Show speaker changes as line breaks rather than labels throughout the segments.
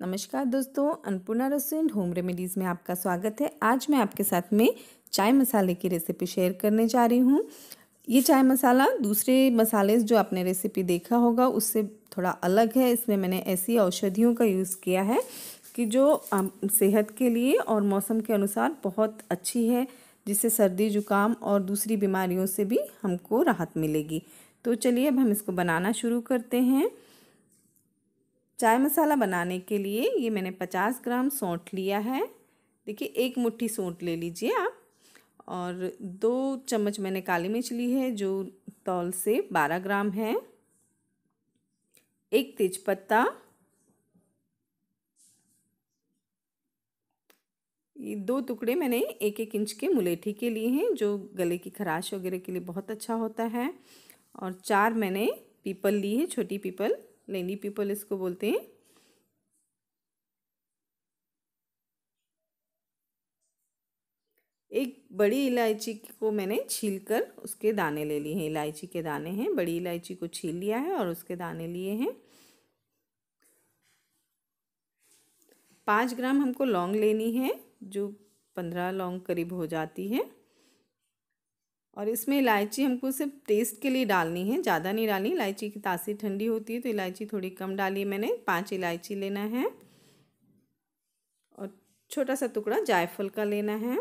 नमस्कार दोस्तों अन्नपूर्णा रसोई एंड होम रेमेडीज़ में आपका स्वागत है आज मैं आपके साथ में चाय मसाले की रेसिपी शेयर करने जा रही हूँ ये चाय मसाला दूसरे मसाले जो आपने रेसिपी देखा होगा उससे थोड़ा अलग है इसमें मैंने ऐसी औषधियों का यूज़ किया है कि जो सेहत के लिए और मौसम के अनुसार बहुत अच्छी है जिससे सर्दी जुकाम और दूसरी बीमारियों से भी हमको राहत मिलेगी तो चलिए अब हम इसको बनाना शुरू करते हैं चाय मसाला बनाने के लिए ये मैंने पचास ग्राम सौंठ लिया है देखिए एक मुट्ठी सौंठ ले लीजिए आप और दो चम्मच मैंने काली मिर्च ली है जो तौल से बारह ग्राम है एक तेजपत्ता ये दो टुकड़े मैंने एक एक इंच के मुलेठी के लिए हैं जो गले की खराश वगैरह के लिए बहुत अच्छा होता है और चार मैंने पीपल ली है छोटी पीपल लेनी पीपल इसको बोलते हैं एक बड़ी इलायची को मैंने छील कर उसके दाने ले लिए हैं इलायची के दाने हैं बड़ी इलायची को छील लिया है और उसके दाने लिए हैं पाँच ग्राम हमको लौंग लेनी है जो पंद्रह लौंग करीब हो जाती है और इसमें इलायची हमको सिर्फ टेस्ट के लिए डालनी है ज़्यादा नहीं डालनी इलायची की तासीर ठंडी होती है तो इलायची थोड़ी कम डाली मैंने पांच इलायची लेना है और छोटा सा टुकड़ा जायफल का लेना है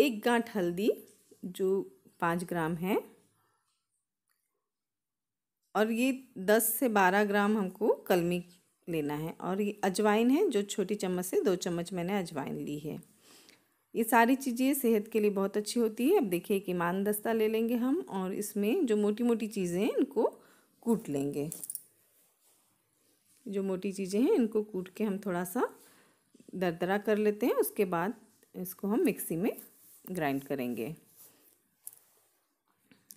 एक गांठ हल्दी जो पाँच ग्राम है और ये दस से बारह ग्राम हमको कलमी लेना है और ये अजवाइन है जो छोटी चम्मच से दो चम्मच मैंने अजवाइन ली है ये सारी चीज़ें सेहत के लिए बहुत अच्छी होती है अब देखिए एक ईमान दस्ता ले लेंगे हम और इसमें जो मोटी मोटी चीज़ें हैं इनको कूट लेंगे जो मोटी चीज़ें हैं इनको कूट के हम थोड़ा सा दरदरा कर लेते हैं उसके बाद इसको हम मिक्सी में ग्राइंड करेंगे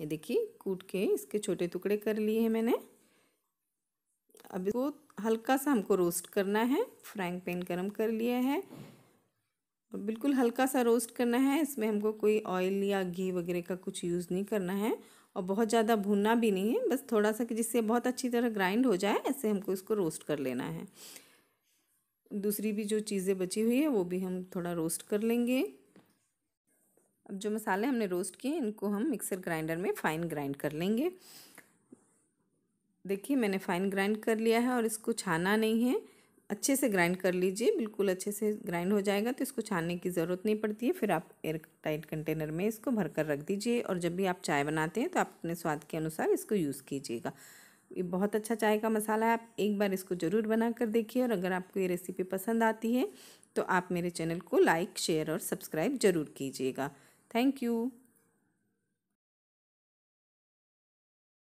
ये देखिए कूट के इसके छोटे टुकड़े कर लिए हैं मैंने अब इसको हल्का सा हमको रोस्ट करना है फ्राइंग पैन गरम कर लिया है और बिल्कुल हल्का सा रोस्ट करना है इसमें हमको कोई ऑयल या घी वगैरह का कुछ यूज़ नहीं करना है और बहुत ज़्यादा भूनना भी नहीं है बस थोड़ा सा कि जिससे बहुत अच्छी तरह ग्राइंड हो जाए ऐसे हमको इसको रोस्ट कर लेना है दूसरी भी जो चीज़ें बची हुई है वो भी हम थोड़ा रोस्ट कर लेंगे अब जो मसाले हमने रोस्ट किए इनको हम मिक्सर ग्राइंडर में फ़ाइन ग्राइंड कर लेंगे देखिए मैंने फाइन ग्राइंड कर लिया है और इसको छाना नहीं है अच्छे से ग्राइंड कर लीजिए बिल्कुल अच्छे से ग्राइंड हो जाएगा तो इसको छानने की ज़रूरत नहीं पड़ती है फिर आप एयर टाइट कंटेनर में इसको भर कर रख दीजिए और जब भी आप चाय बनाते हैं तो आप अपने स्वाद के अनुसार इसको यूज़ कीजिएगा ये बहुत अच्छा चाय का मसाला है आप एक बार इसको ज़रूर बना कर देखिए और अगर आपको ये रेसिपी पसंद आती है तो आप मेरे चैनल को लाइक शेयर और सब्सक्राइब ज़रूर कीजिएगा थैंक यू